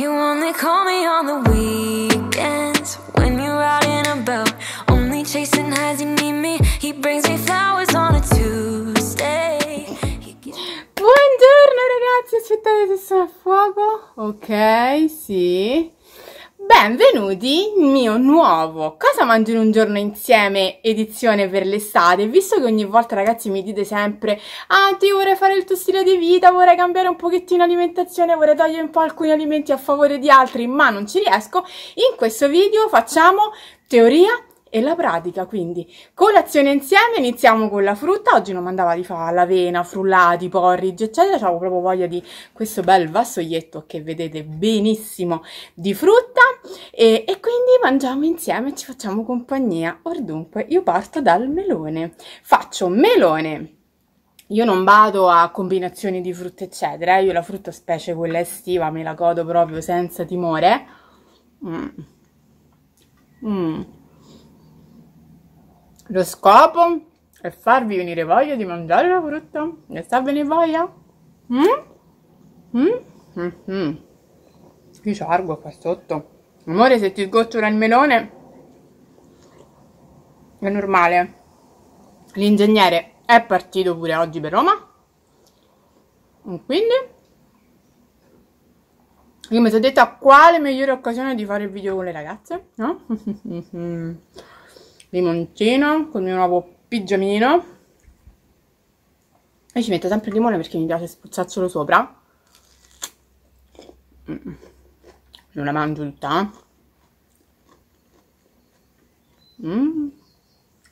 You only call me on the weekends when you're out and about. Only chasing highs, you need me. He brings me flowers on a Tuesday. Buongiorno ragazzi, aspettate se sono a fuoco. Ok, sì. Benvenuti in mio nuovo Cosa mangio in un giorno insieme edizione per l'estate Visto che ogni volta ragazzi mi dite sempre Ah ti vorrei fare il tuo stile di vita, vorrei cambiare un pochettino l'alimentazione Vorrei togliere un po' alcuni alimenti a favore di altri Ma non ci riesco In questo video facciamo teoria e la pratica quindi colazione insieme iniziamo con la frutta oggi non mandava di fare l'avena frullati porridge eccetera avevo proprio voglia di questo bel vassoietto che vedete benissimo di frutta e, e quindi mangiamo insieme ci facciamo compagnia or dunque io parto dal melone faccio melone io non vado a combinazioni di frutta eccetera, io la frutta specie quella estiva me la godo proprio senza timore. Mmm. Mm. mm. Lo scopo è farvi venire voglia di mangiare la frutta. Ne sta venire voglia? Mm? Mm? Mm-hmm. Qui c'è argo qua sotto. Amore, se ti sgocciola il melone è normale. L'ingegnere è partito pure oggi per Roma. Mm, quindi io mi sono detta quale migliore occasione di fare il video con le ragazze, no? Mm-hmm limoncino col mio nuovo pigiamino e ci metto sempre il limone perché mi piace spruzzarcelo sopra non la mangio tutta eh. mm.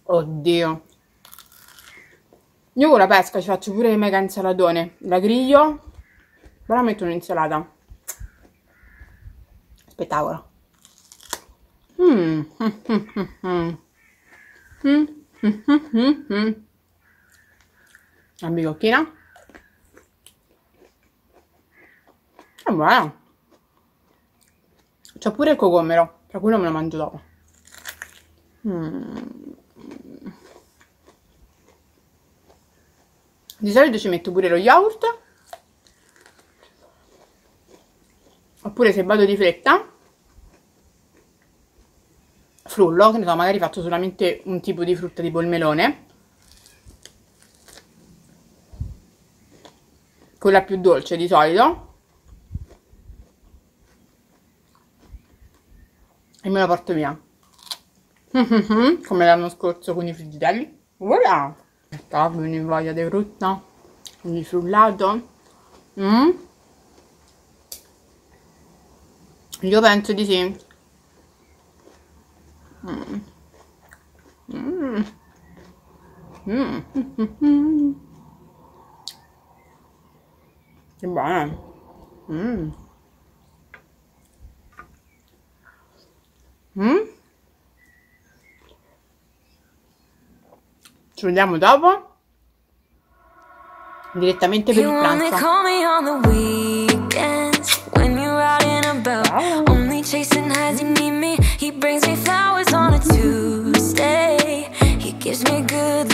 oddio io con la pesca ci faccio pure il mega insalatone la griglio però metto un'insalata spettacolo mmm La bicocchina. Ah, È buona. C'è pure il cogomero, tra cui non me lo mangio dopo. Mm. Di solito ci metto pure lo yogurt. Oppure se vado di fretta, frullo, che ne so, magari faccio solamente un tipo di frutta tipo il melone, quella più dolce di solito, e me la porto via. Come l'anno scorso con i frigidelli. Voilà! Sta venendo voglia di frutta, di frullato. Mm. Io penso di sì. Mm. Mm. Mm. Che buona. Mm. Mm. Ci vediamo dopo. Direttamente per il pranzo. Oh. me good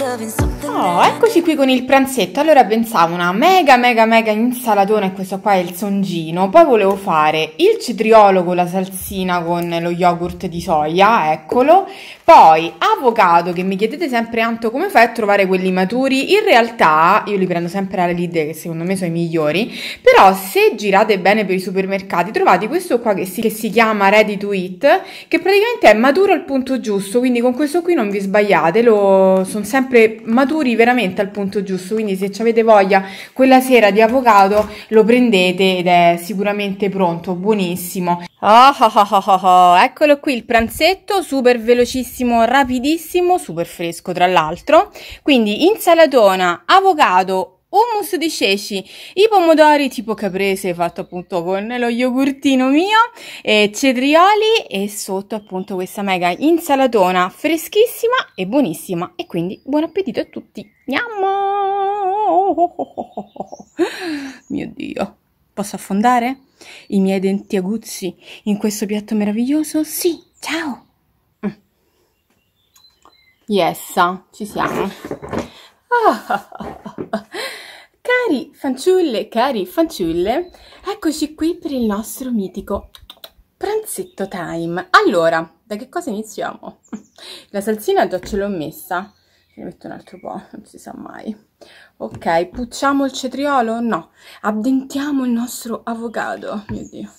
Oh, eccoci qui con il pranzetto. Allora pensavo una mega mega mega insalatona e questo qua è il songino. Poi volevo fare il cetriolo con la salsina con lo yogurt di soia, eccolo. Poi avocado che mi chiedete sempre Anto come fai a trovare quelli maturi? In realtà io li prendo sempre alla Lidl che secondo me sono i migliori, però se girate bene per i supermercati trovate questo qua che si, che si chiama Ready to Eat che praticamente è maturo al punto giusto, quindi con questo qui non vi sbagliate, lo sono sempre sempre maturi veramente al punto giusto, quindi se avete voglia quella sera di avocado lo prendete ed è sicuramente pronto, buonissimo. Oh, oh, oh, Eccolo qui il pranzetto, super velocissimo, rapidissimo, super fresco tra l'altro. Quindi insalatona, avocado, hummus di ceci, i pomodori tipo caprese fatto appunto con lo yogurtino mio, e cetrioli e sotto appunto questa mega insalatona freschissima e buonissima. E quindi buon appetito a tutti! Andiamo! Oh, Mio Dio! Posso affondare? I miei denti aguzzi in questo piatto meraviglioso? Sì, ciao! Mm. Yes, ci siamo. Ah. Cari fanciulle, cari fanciulle, eccoci qui per il nostro mitico pranzetto time. Allora, da che cosa iniziamo? La salsina già ce l'ho messa, ne metto un altro po', non si sa mai. Ok, pucciamo il cetriolo? No. Addentiamo il nostro avocado, mio Dio.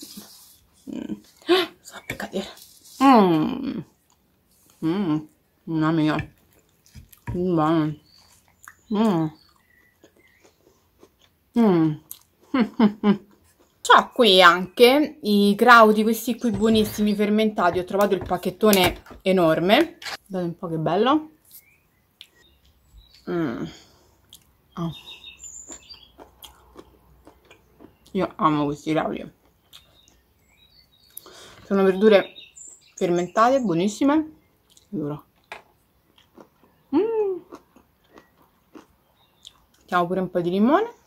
Mm. Ah, sto cadere. Mmm. Mmm. Mamma mia. Mmm. Mm. C'ha qui anche i graudi, questi qui buonissimi fermentati. Ho trovato il pacchettone enorme. Guardate un po' che bello. Mm. Oh. Io amo questi graudi. Sono verdure fermentate, buonissime. Allora. Mm. Mettiamo pure un po' di limone.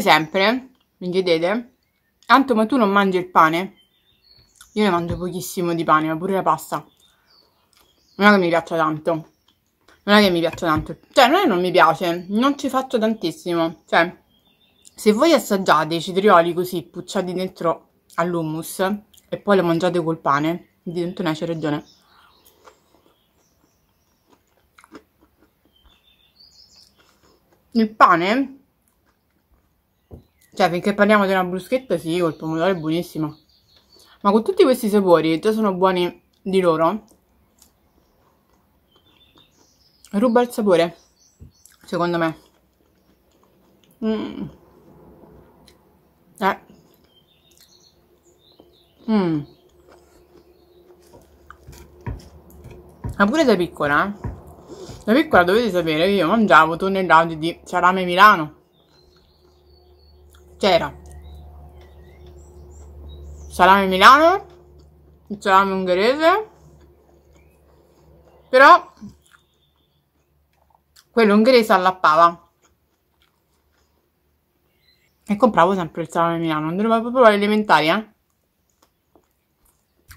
sempre, mi chiedete, Anto ma tu non mangi il pane? Io ne mangio pochissimo di pane, ma pure la pasta. Non è che mi piaccia tanto. Non è che mi piaccia tanto. Cioè, non è che non mi piace, non ci faccio tantissimo. Cioè, se voi assaggiate i cetrioli così pucciati dentro all'hummus e poi lo mangiate col pane, di Antonella c'è ragione. Il pane cioè, finché parliamo di una bruschetta, sì, col pomodoro è buonissima. Ma con tutti questi sapori, già sono buoni di loro, ruba il sapore, secondo me. Mm. Eh. Mm. Ma pure da piccola, eh? Da piccola dovete sapere che io mangiavo tonnellate di salame Milano c'era salame milano, il salame ungherese, però quello ungherese allappava. E compravo sempre il salame milano, andavo proprio all'elementare, eh.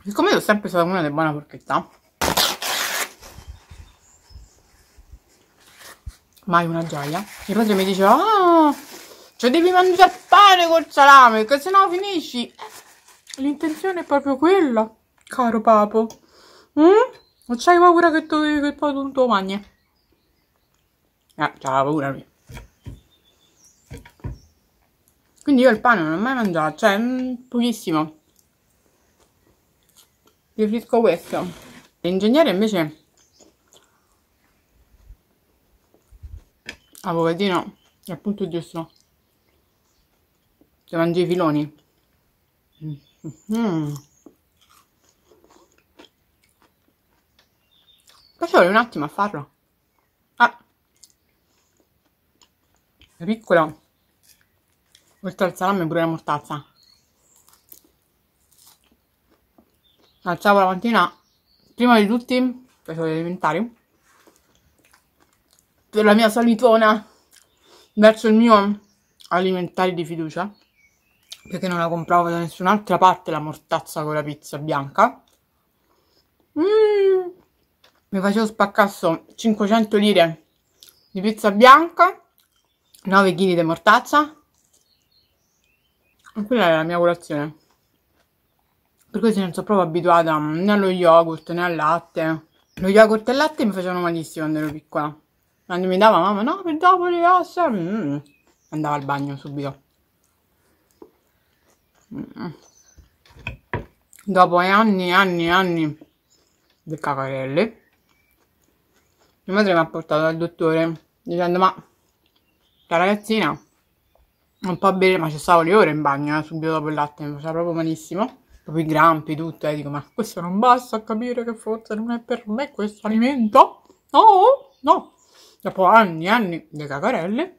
Siccome io ho sempre stata una delle buone porchetta, mai una gioia, mio padre mi diceva, ah, cioè devi mangiare pane col salame, che se no finisci. L'intenzione è proprio quella, caro papo. Mm? Non c'hai paura che, tu, che poi tu non lo mangi? Ah, c'ha paura mia. Quindi io il pane non l'ho mai mangiato, cioè mh, mm, pochissimo. Preferisco questo. L'ingegnere invece... A Avocadino è appunto giusto. Ti mangi i filoni? Mm. ci vuole un attimo a farlo? Ah! È piccolo. Oltre al salame pure la mortazza. Alzavo la mattina, prima di tutti, penso gli elementari, per la mia salitona verso il mio alimentare di fiducia perché non la compravo da nessun'altra parte la mortazza con la pizza bianca. Mm, mi facevo spaccasso 500 lire di pizza bianca, 9 kg di mortazza. E quella era la mia colazione. Per questo non sono proprio abituata mm, né allo yogurt né al latte. Lo yogurt e il latte mi facevano malissimo quando ero piccola. Quando mi dava mamma, no, per dopo le ossa, mm, andava al bagno subito dopo anni e anni e anni di cacarelli mia madre mi ha portato dal dottore dicendo ma la ragazzina non può bere ma ci stavo le ore in bagno eh, subito dopo il latte mi cioè, faceva proprio malissimo proprio i grampi tutto eh, dico ma questo non basta a capire che forse non è per me questo alimento no no dopo anni e anni di cacarelli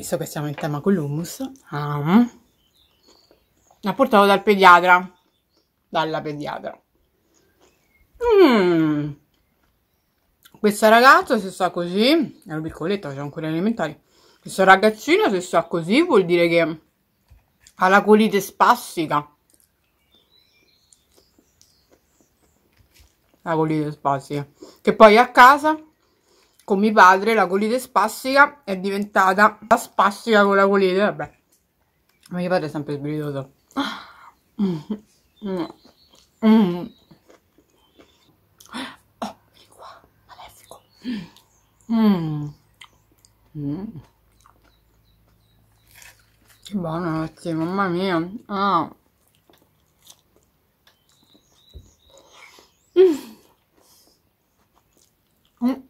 visto che siamo in tema con l'hummus, ah, l'ha portato dal pediatra, dalla pediatra. Mm. Questa ragazza se sta così, è un piccoletto, c'è ancora elementari, questo ragazzino se sta così vuol dire che ha la colite spassica. La colite spassica. Che poi a casa con mio padre la colite spassica è diventata la spassica con la colite, vabbè. Ma mio padre è sempre sbridoso. Mm. Mm. Mm. Oh, vieni qua, malefico. Mm. Mm. Che buono, ragazzi, mamma mia. Ah. Mm. Mm.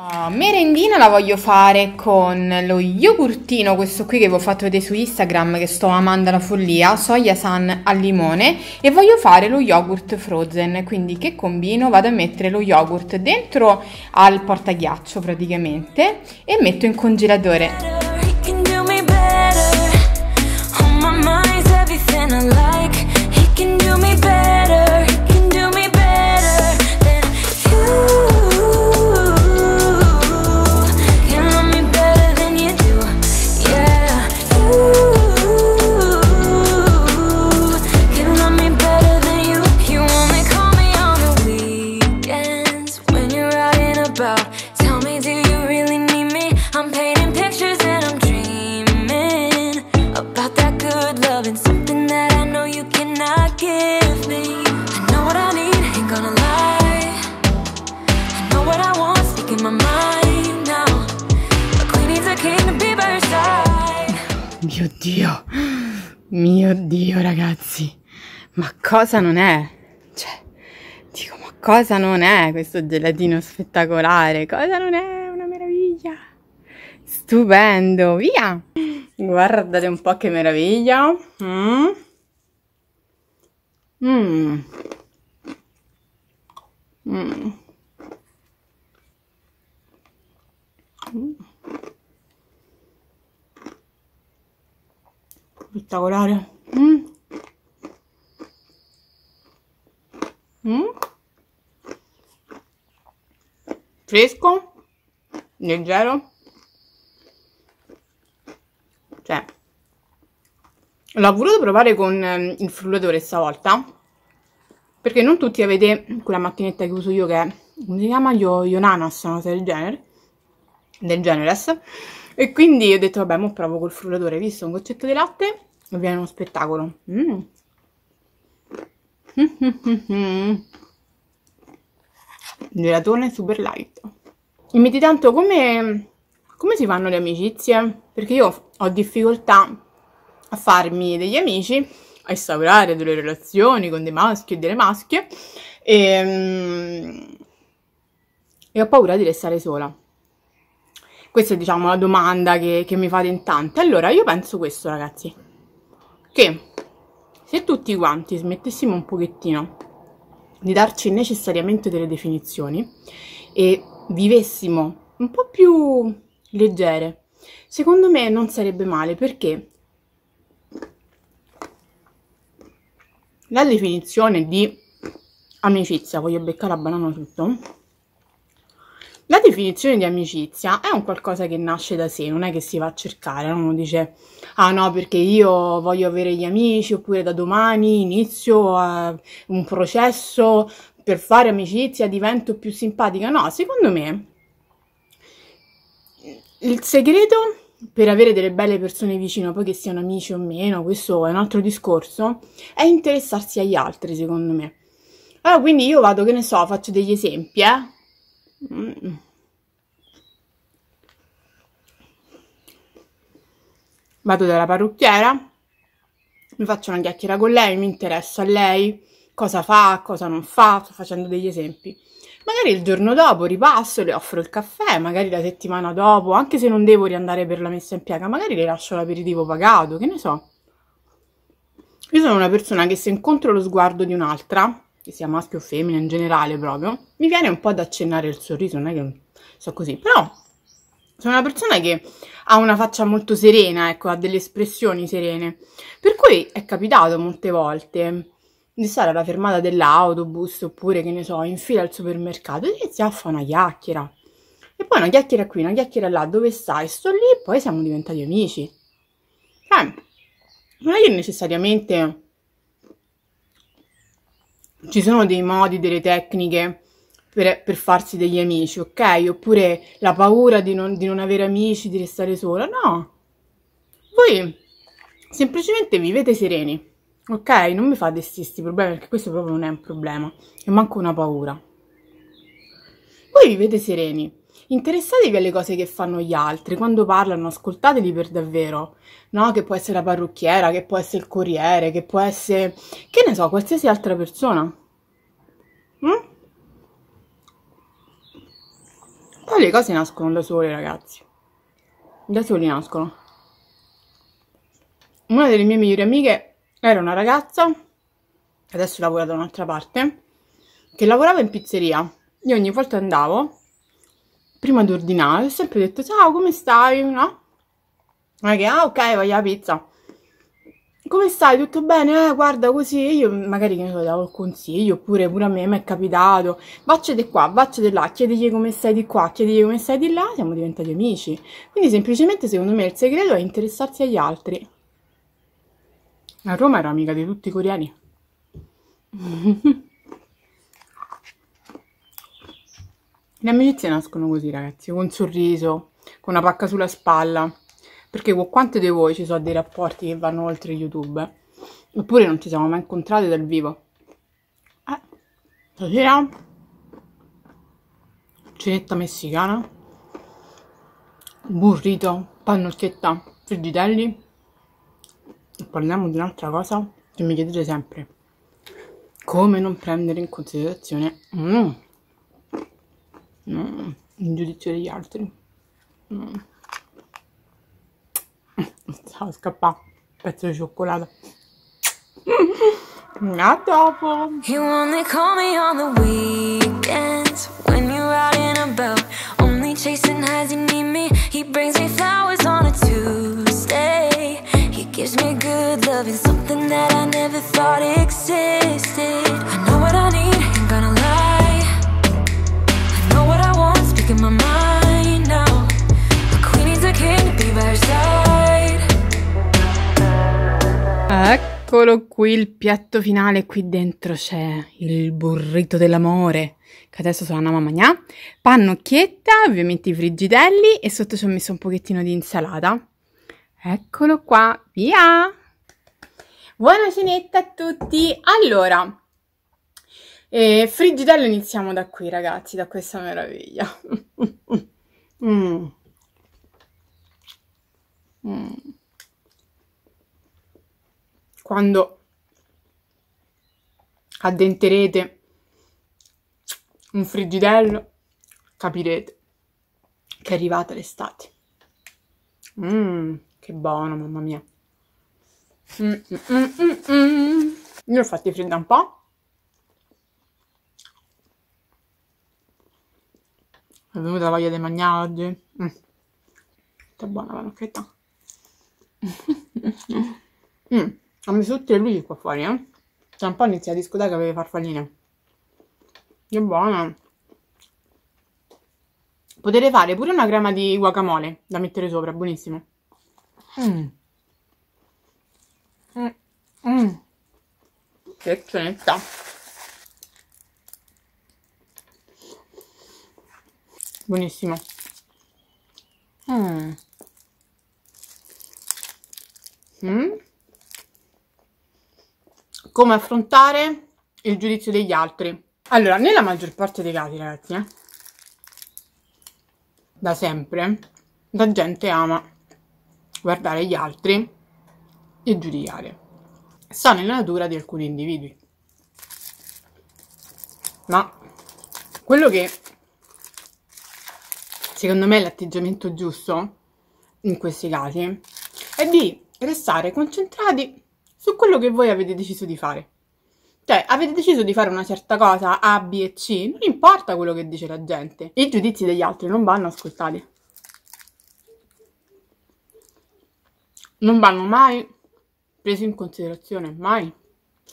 Ah, merendina la voglio fare con lo yogurtino, questo qui che vi ho fatto vedere su Instagram che sto amando la follia, soia san al limone e voglio fare lo yogurt frozen, quindi che combino? Vado a mettere lo yogurt dentro al portaghiaccio praticamente e metto in congelatore. He cosa non è? Cioè, dico, ma cosa non è questo gelatino spettacolare? Cosa non è? Una meraviglia! Stupendo, via! Guardate un po' che meraviglia! Mmm! Mmm! Mm. Mm. Spettacolare! fresco, leggero, cioè l'ho voluto provare con ehm, il frullatore stavolta perché non tutti avete quella macchinetta che uso io che si chiama? Io, Ionanas, una cosa del genere del Generes e quindi ho detto vabbè mo provo col frullatore visto un goccetto di latte viene uno spettacolo mm. mm, mm, mm gelatone super light. E mi Intanto, come, come si fanno le amicizie? Perché io ho difficoltà a farmi degli amici, a instaurare delle relazioni con dei maschi e delle maschie e, ehm, e ho paura di restare sola. Questa è diciamo la domanda che, che mi fate in tante. Allora io penso questo ragazzi, che se tutti quanti smettessimo un pochettino di darci necessariamente delle definizioni e vivessimo un po' più leggere, secondo me non sarebbe male perché la definizione di amicizia, voglio beccare la banana tutto, la definizione di amicizia è un qualcosa che nasce da sé, non è che si va a cercare, uno dice ah no perché io voglio avere gli amici oppure da domani inizio uh, un processo per fare amicizia, divento più simpatica. No, secondo me il segreto per avere delle belle persone vicino, poi che siano amici o meno, questo è un altro discorso, è interessarsi agli altri, secondo me. Allora, quindi io vado, che ne so, faccio degli esempi, eh Vado dalla parrucchiera, mi faccio una chiacchiera con lei, mi interessa a lei, cosa fa, cosa non fa, sto facendo degli esempi. Magari il giorno dopo ripasso, le offro il caffè, magari la settimana dopo, anche se non devo riandare per la messa in piega, magari le lascio l'aperitivo pagato, che ne so. Io sono una persona che se incontro lo sguardo di un'altra, che sia maschio o femmina in generale proprio, mi viene un po' ad accennare il sorriso, non è che so così, però sono una persona che ha una faccia molto serena, ecco, ha delle espressioni serene, per cui è capitato molte volte di stare alla fermata dell'autobus oppure che ne so, in fila al supermercato e iniziare a fare una chiacchiera. E poi una chiacchiera qui, una chiacchiera là, dove stai? Sto lì e poi siamo diventati amici. Cioè, non è che necessariamente ci sono dei modi, delle tecniche per, per farsi degli amici, ok? Oppure la paura di non, di non avere amici, di restare sola, no. Voi semplicemente vivete sereni, ok? Non mi fate questi problemi perché questo proprio non è un problema, è manco una paura. Voi vivete sereni, Interessatevi alle cose che fanno gli altri, quando parlano ascoltateli per davvero, no? Che può essere la parrucchiera, che può essere il corriere, che può essere, che ne so, qualsiasi altra persona. Mm? Poi le cose nascono da sole, ragazzi. Da soli nascono. Una delle mie migliori amiche era una ragazza, adesso lavora da un'altra parte, che lavorava in pizzeria. Io ogni volta andavo prima di ordinare ho sempre detto ciao come stai no ma che ah ok voglio la pizza come stai tutto bene eh guarda così io magari che ne so davo il consiglio oppure pure a me mi è capitato di qua di là chiedigli come stai di qua chiedigli come stai di là siamo diventati amici quindi semplicemente secondo me il segreto è interessarsi agli altri a Roma ero amica di tutti i coreani Le amicizie nascono così, ragazzi, con un sorriso, con una pacca sulla spalla. Perché con quante di voi ci sono dei rapporti che vanno oltre YouTube? Oppure non ci siamo mai incontrati dal vivo? Eh, stasera... Cenetta messicana. Burrito, pannocchietta, friggitelli. E parliamo di un'altra cosa che mi chiedete sempre. Come non prendere in considerazione... Mm un giudizio degli altri mm. ciao scappa pezzo di cioccolato a dopo you only call me on the weekends when you're out a boat. only chasing has you need me he brings me flowers on a Tuesday he gives me good love and something that I never thought existed I know what I need Eccolo qui il piatto finale, qui dentro c'è il burrito dell'amore, che adesso se lo andiamo a mangiare, pannocchietta, ovviamente i frigidelli e sotto ci ho messo un pochettino di insalata. Eccolo qua, via! Buona cenetta a tutti! Allora, eh, frigidello iniziamo da qui ragazzi, da questa meraviglia. mm. Mm. Quando addenterete un frigidello, capirete che è arrivata l'estate. Mmm, che buono, mamma mia. Mm, mm, mm, mm Io ho fatti fredda un po'. È venuta la voglia di mangiare oggi. Mm. Che buona la nocchetta. mm, ha messo tutti le luci qua fuori, eh? Tra un po' inizia a discutere per le farfalline. Che buona! Potete fare pure una crema di guacamole da mettere sopra, buonissimo. Mm. Mm. Mm. Che cenetta! Buonissimo. Mmm. Mm. Come affrontare il giudizio degli altri. Allora, nella maggior parte dei casi, ragazzi, eh, da sempre, la gente ama guardare gli altri e giudicare. Sta nella natura di alcuni individui. Ma quello che secondo me è l'atteggiamento giusto in questi casi è di restare concentrati su quello che voi avete deciso di fare. Cioè, avete deciso di fare una certa cosa A, B e C, non importa quello che dice la gente. I giudizi degli altri non vanno ascoltati. Non vanno mai presi in considerazione, mai.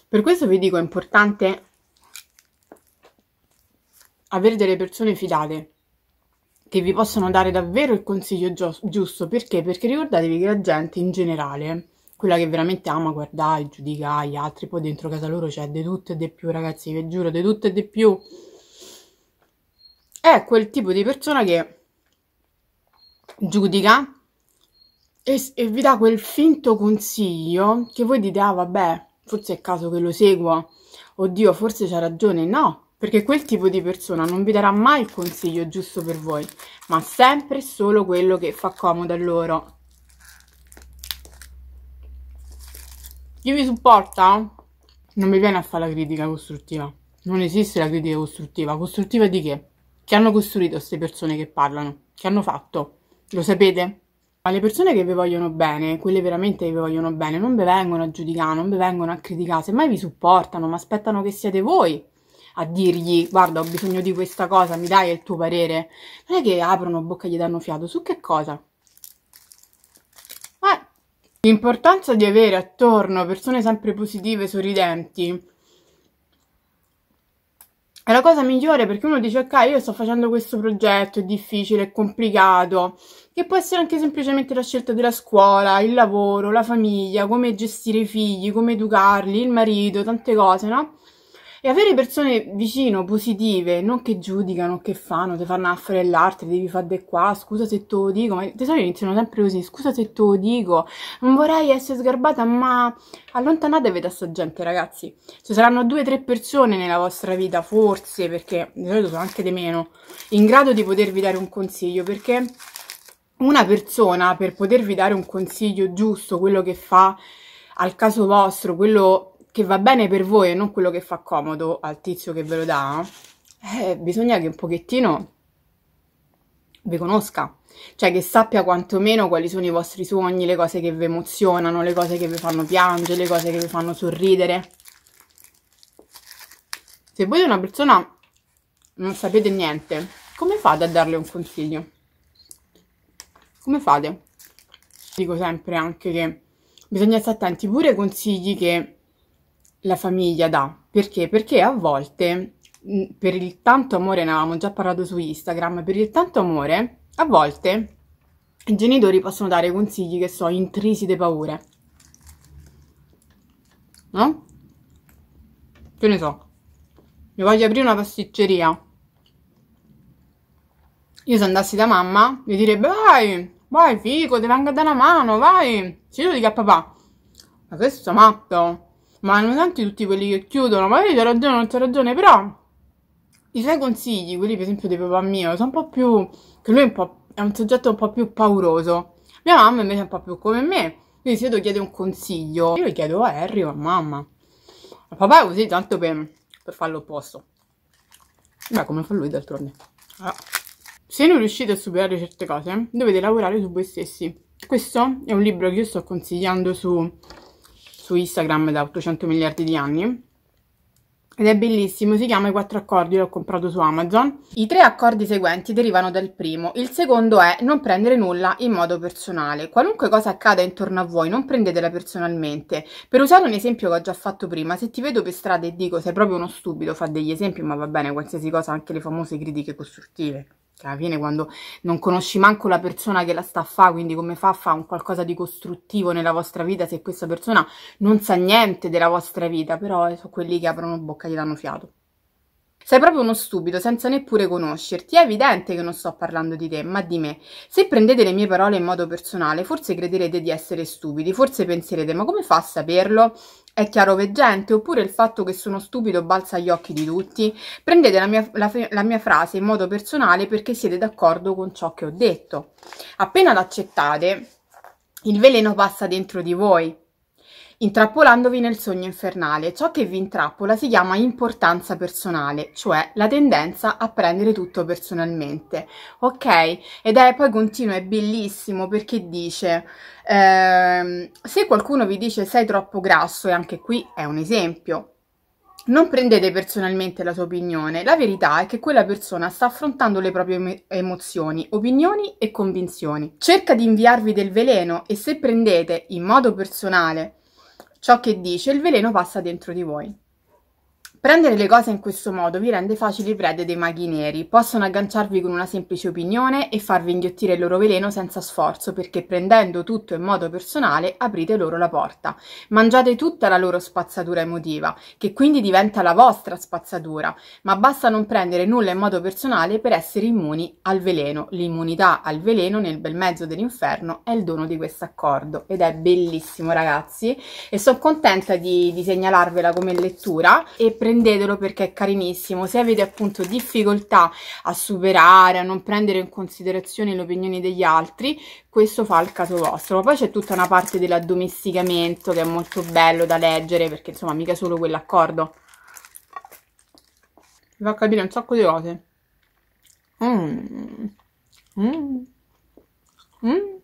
Per questo vi dico, è importante avere delle persone fidate che vi possono dare davvero il consiglio giusto. Perché? Perché ricordatevi che la gente in generale, quella che veramente ama guardare, giudicare gli altri, poi dentro casa loro c'è di tutto e di più, ragazzi, vi giuro, di tutto e di più. È quel tipo di persona che giudica e, e vi dà quel finto consiglio che voi dite, ah vabbè, forse è il caso che lo segua, oddio, forse c'ha ragione, no perché quel tipo di persona non vi darà mai il consiglio giusto per voi, ma sempre solo quello che fa comodo a loro. Chi vi supporta non mi viene a fare la critica costruttiva. Non esiste la critica costruttiva. Costruttiva di che? Che hanno costruito queste persone che parlano? Che hanno fatto? Lo sapete? Ma le persone che vi vogliono bene, quelle veramente che vi vogliono bene, non vi vengono a giudicare, non vi vengono a criticare, semmai vi supportano, ma aspettano che siate voi a dirgli guarda ho bisogno di questa cosa, mi dai il tuo parere? Non è che aprono bocca e gli danno fiato, su che cosa? Eh, l'importanza di avere attorno persone sempre positive, sorridenti, è la cosa migliore perché uno dice ok io sto facendo questo progetto, è difficile, è complicato, che può essere anche semplicemente la scelta della scuola, il lavoro, la famiglia, come gestire i figli, come educarli, il marito, tante cose, no? E avere persone vicino, positive, non che giudicano, che fanno, ti fanno affare l'arte, devi fare di qua, scusa se te lo dico, ma di solito iniziano sempre così, scusa se te lo dico, non vorrei essere sgarbata, ma allontanatevi da sta gente, ragazzi. Ci saranno due o tre persone nella vostra vita, forse, perché di solito sono anche di meno, in grado di potervi dare un consiglio, perché una persona per potervi dare un consiglio giusto, quello che fa al caso vostro, quello che va bene per voi e non quello che fa comodo al tizio che ve lo dà, eh, bisogna che un pochettino vi conosca, cioè che sappia quantomeno quali sono i vostri sogni, le cose che vi emozionano, le cose che vi fanno piangere, le cose che vi fanno sorridere. Se voi di una persona non sapete niente, come fate a darle un consiglio? Come fate? Dico sempre anche che bisogna stare attenti pure ai consigli che la famiglia dà. Perché? Perché a volte, mm, per il tanto amore, ne avevamo già parlato su Instagram, per il tanto amore, a volte i genitori possono dare consigli che sono intrisi di paure. No? Che ne so. Mi voglio aprire una pasticceria. Io se andassi da mamma, mi direbbe vai, vai figo, ti venga da una mano, vai. Ci lo dico a papà. Ma questo è matto. Ma non tanto tutti quelli che chiudono, magari c'è ragione o non c'è ragione, però i suoi consigli, quelli per esempio di papà mio, sono un po' più... che lui è un, po', è un soggetto un po' più pauroso. Mia mamma invece è un po' più come me. Quindi se io chiede un consiglio, io gli chiedo a oh, Harry o oh, a mamma. A papà è così, tanto per, per fare l'opposto. Beh, come fa lui d'altronde. Ah. Se non riuscite a superare certe cose, dovete lavorare su voi stessi. Questo è un libro che io sto consigliando su su Instagram da 800 miliardi di anni ed è bellissimo, si chiama I quattro accordi, l'ho comprato su Amazon. I tre accordi seguenti derivano dal primo, il secondo è non prendere nulla in modo personale. Qualunque cosa accada intorno a voi, non prendetela personalmente. Per usare un esempio che ho già fatto prima, se ti vedo per strada e dico sei proprio uno stupido, fa degli esempi, ma va bene, qualsiasi cosa, anche le famose critiche costruttive che cioè, fine quando non conosci manco la persona che la sta a fare, quindi come fa a fare un qualcosa di costruttivo nella vostra vita se questa persona non sa niente della vostra vita, però eh, sono quelli che aprono bocca e gli danno fiato. Sei proprio uno stupido senza neppure conoscerti, è evidente che non sto parlando di te, ma di me. Se prendete le mie parole in modo personale, forse crederete di essere stupidi, forse penserete ma come fa a saperlo? è chiaroveggente oppure il fatto che sono stupido balza agli occhi di tutti, prendete la mia, la, la mia frase in modo personale perché siete d'accordo con ciò che ho detto. Appena l'accettate, il veleno passa dentro di voi intrappolandovi nel sogno infernale. Ciò che vi intrappola si chiama importanza personale, cioè la tendenza a prendere tutto personalmente, ok? Ed è poi continuo, è bellissimo perché dice, ehm, se qualcuno vi dice sei troppo grasso, e anche qui è un esempio, non prendete personalmente la sua opinione, la verità è che quella persona sta affrontando le proprie emozioni, opinioni e convinzioni. Cerca di inviarvi del veleno e se prendete in modo personale Ciò che dice il veleno passa dentro di voi. Prendere le cose in questo modo vi rende facili prede dei maghi neri, possono agganciarvi con una semplice opinione e farvi inghiottire il loro veleno senza sforzo perché prendendo tutto in modo personale aprite loro la porta. Mangiate tutta la loro spazzatura emotiva, che quindi diventa la vostra spazzatura, ma basta non prendere nulla in modo personale per essere immuni al veleno. L'immunità al veleno nel bel mezzo dell'inferno è il dono di questo accordo ed è bellissimo ragazzi e sono contenta di, di segnalarvela come lettura e prendete prendetelo perché è carinissimo. Se avete appunto difficoltà a superare, a non prendere in considerazione le opinioni degli altri, questo fa il caso vostro. Ma poi c'è tutta una parte dell'addomesticamento che è molto bello da leggere perché insomma mica solo quell'accordo. Vi fa capire un sacco di cose. Mmm. Mmm. Mmm.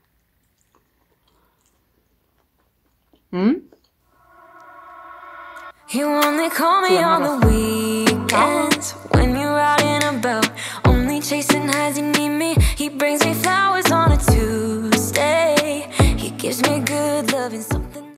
Mmm. You only call me on the weekends when you're out and about. Only chasing highs, you need me. He brings me flowers on a Tuesday. He gives me good love and something.